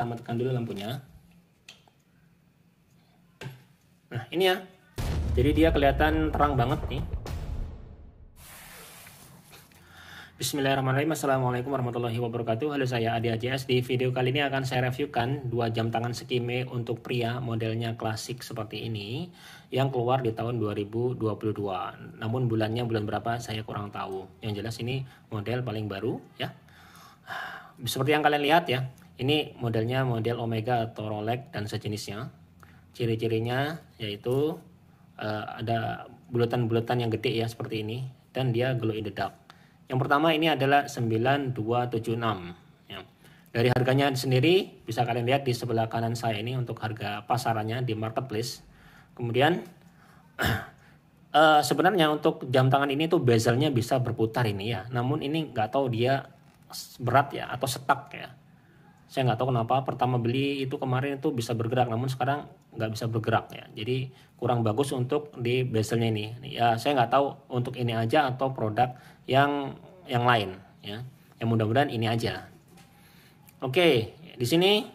kita matikan dulu lampunya nah ini ya jadi dia kelihatan terang banget nih Bismillahirrahmanirrahim Assalamualaikum warahmatullahi wabarakatuh Halo saya Adi AJS Di video kali ini akan saya reviewkan dua jam tangan Sekime untuk pria modelnya klasik seperti ini Yang keluar di tahun 2022 Namun bulannya bulan berapa saya kurang tahu Yang jelas ini model paling baru ya Seperti yang kalian lihat ya ini modelnya model Omega atau Rolex dan sejenisnya. Ciri-cirinya yaitu uh, ada bulatan-bulatan yang gede ya seperti ini dan dia glow in the dark. Yang pertama ini adalah 9276 ya. Dari harganya sendiri bisa kalian lihat di sebelah kanan saya ini untuk harga pasarannya di marketplace. Kemudian uh, sebenarnya untuk jam tangan ini tuh bezelnya bisa berputar ini ya. Namun ini nggak tahu dia berat ya atau setak ya saya nggak tahu kenapa pertama beli itu kemarin itu bisa bergerak namun sekarang nggak bisa bergerak ya jadi kurang bagus untuk di bezelnya ini ya saya nggak tahu untuk ini aja atau produk yang yang lain ya yang mudah-mudahan ini aja oke di sini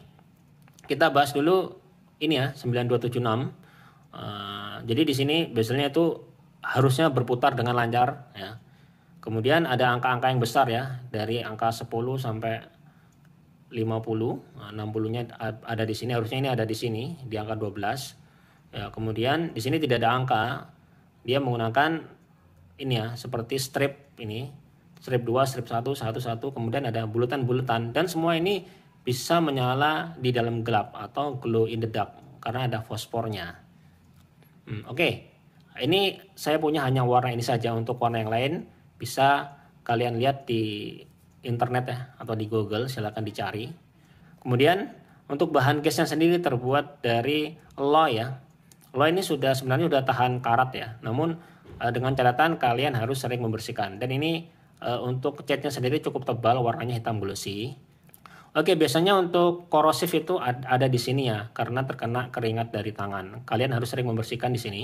kita bahas dulu ini ya 9276 uh, eh, jadi di sini bezelnya itu harusnya berputar dengan lancar ya kemudian ada angka-angka yang besar ya dari angka 10 sampai 50, 60-nya nah, ada di sini, harusnya ini ada di sini, di angka 12. Ya, kemudian di sini tidak ada angka, dia menggunakan ini ya, seperti strip ini, strip 2, strip 1, 1, 1, kemudian ada bulutan-bulutan, dan semua ini bisa menyala di dalam gelap atau glow in the dark, karena ada fosfornya. Hmm, Oke, okay. ini saya punya hanya warna ini saja, untuk warna yang lain bisa kalian lihat di internet ya atau di Google silahkan dicari. Kemudian untuk bahan case gasnya sendiri terbuat dari alloy ya. Alloy ini sudah sebenarnya sudah tahan karat ya. Namun eh, dengan catatan kalian harus sering membersihkan. Dan ini eh, untuk catnya sendiri cukup tebal warnanya hitam glossy. Oke, biasanya untuk korosif itu ada di sini ya, karena terkena keringat dari tangan. Kalian harus sering membersihkan di sini.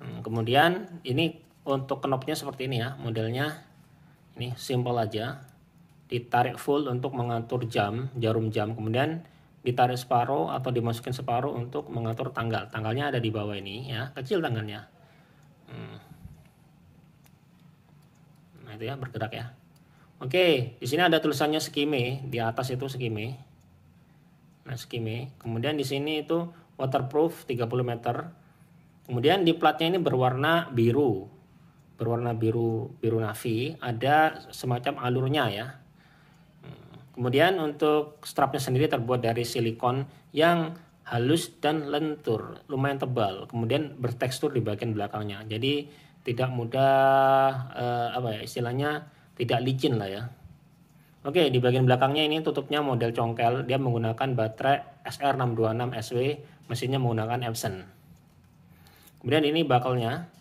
Hmm, kemudian ini untuk knopnya seperti ini ya, modelnya ini simple aja ditarik full untuk mengatur jam, jarum jam, kemudian ditarik separuh atau dimasukin separuh untuk mengatur tanggal. Tanggalnya ada di bawah ini ya, kecil tanggalnya. Hmm. Nah itu ya bergerak ya. Oke, di sini ada tulisannya skime, di atas itu skime. Nah skime, kemudian di sini itu waterproof 30 meter. Kemudian di platnya ini berwarna biru, berwarna biru biru navy ada semacam alurnya ya Kemudian untuk strapnya sendiri terbuat dari silikon yang halus dan lentur, lumayan tebal. Kemudian bertekstur di bagian belakangnya. Jadi tidak mudah eh, apa ya istilahnya tidak licin lah ya. Oke, di bagian belakangnya ini tutupnya model congkel, dia menggunakan baterai SR626SW, mesinnya menggunakan Epson. Kemudian ini bakalnya,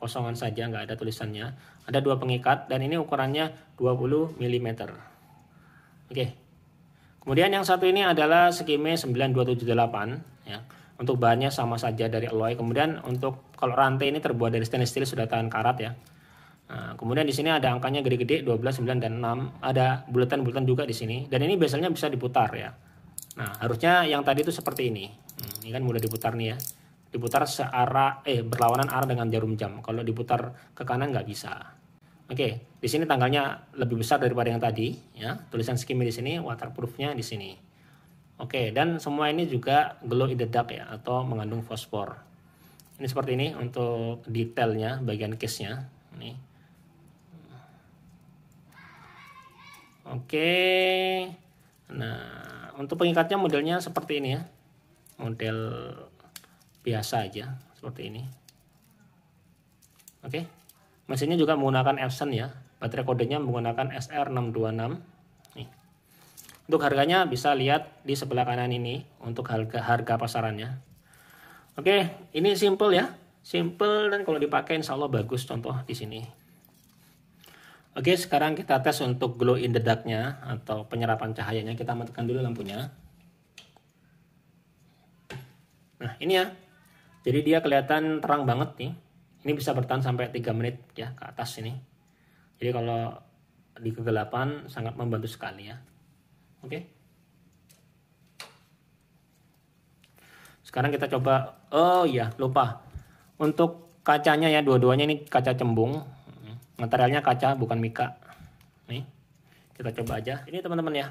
kosongan saja, nggak ada tulisannya. Ada dua pengikat dan ini ukurannya 20 mm. Oke. Kemudian yang satu ini adalah skime 9278 ya. Untuk bahannya sama saja dari alloy. Kemudian untuk kalau rantai ini terbuat dari stainless steel sudah tahan karat ya. Nah, kemudian di sini ada angkanya gede-gede 12, 9 dan 6. Ada bulatan-bulatan juga di sini dan ini biasanya bisa diputar ya. Nah, harusnya yang tadi itu seperti ini. Hmm, ini kan mudah diputar nih ya. Diputar searah eh berlawanan arah dengan jarum jam. Kalau diputar ke kanan nggak bisa. Oke, di sini tanggalnya lebih besar daripada yang tadi, ya. Tulisan skimming di sini, waterproofnya di sini. Oke, dan semua ini juga glow in the dark ya, atau mengandung fosfor. Ini seperti ini untuk detailnya, bagian case-nya. Oke, Oke, nah untuk pengikatnya modelnya seperti ini ya, model biasa aja, seperti ini. Oke. Mesinnya juga menggunakan Epson ya. Baterai kodenya menggunakan SR626. Nih. Untuk harganya bisa lihat di sebelah kanan ini untuk harga harga pasarannya. Oke, ini simple ya. Simple dan kalau dipakai insya Allah bagus contoh di sini. Oke, sekarang kita tes untuk glow in the dark-nya atau penyerapan cahayanya. Kita matikan dulu lampunya. Nah, ini ya. Jadi dia kelihatan terang banget nih ini bisa bertahan sampai 3 menit ya ke atas ini jadi kalau di kegelapan sangat membantu sekali ya oke sekarang kita coba oh iya lupa untuk kacanya ya dua-duanya ini kaca cembung materialnya kaca bukan mika nih kita coba aja ini teman-teman ya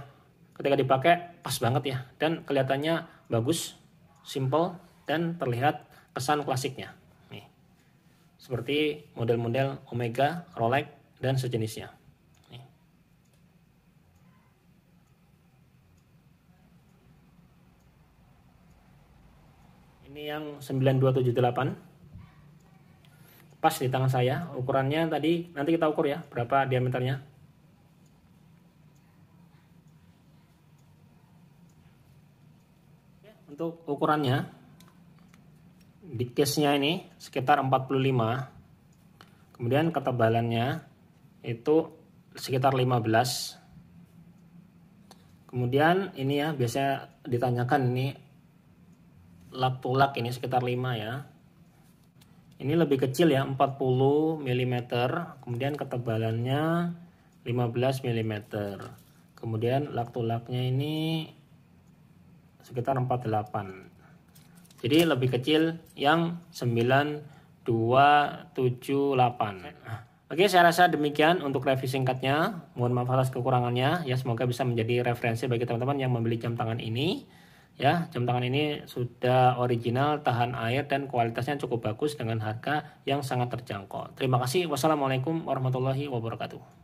ketika dipakai pas banget ya dan kelihatannya bagus simple dan terlihat kesan klasiknya seperti model-model Omega, Rolex, dan sejenisnya. Ini yang 9278. Pas di tangan saya, ukurannya tadi nanti kita ukur ya, berapa diameternya. Untuk ukurannya, dikesnya ini sekitar 45 kemudian ketebalannya itu sekitar 15 kemudian ini ya biasanya ditanyakan ini lap tulak ini sekitar 5 ya ini lebih kecil ya 40 mm kemudian ketebalannya 15 mm kemudian laktulaknya ini sekitar 48 jadi lebih kecil yang 9278. Nah, oke, saya rasa demikian untuk review singkatnya. Mohon maaf atas kekurangannya. Ya, semoga bisa menjadi referensi bagi teman-teman yang membeli jam tangan ini. Ya, jam tangan ini sudah original, tahan air dan kualitasnya cukup bagus dengan harga yang sangat terjangkau. Terima kasih. Wassalamualaikum warahmatullahi wabarakatuh.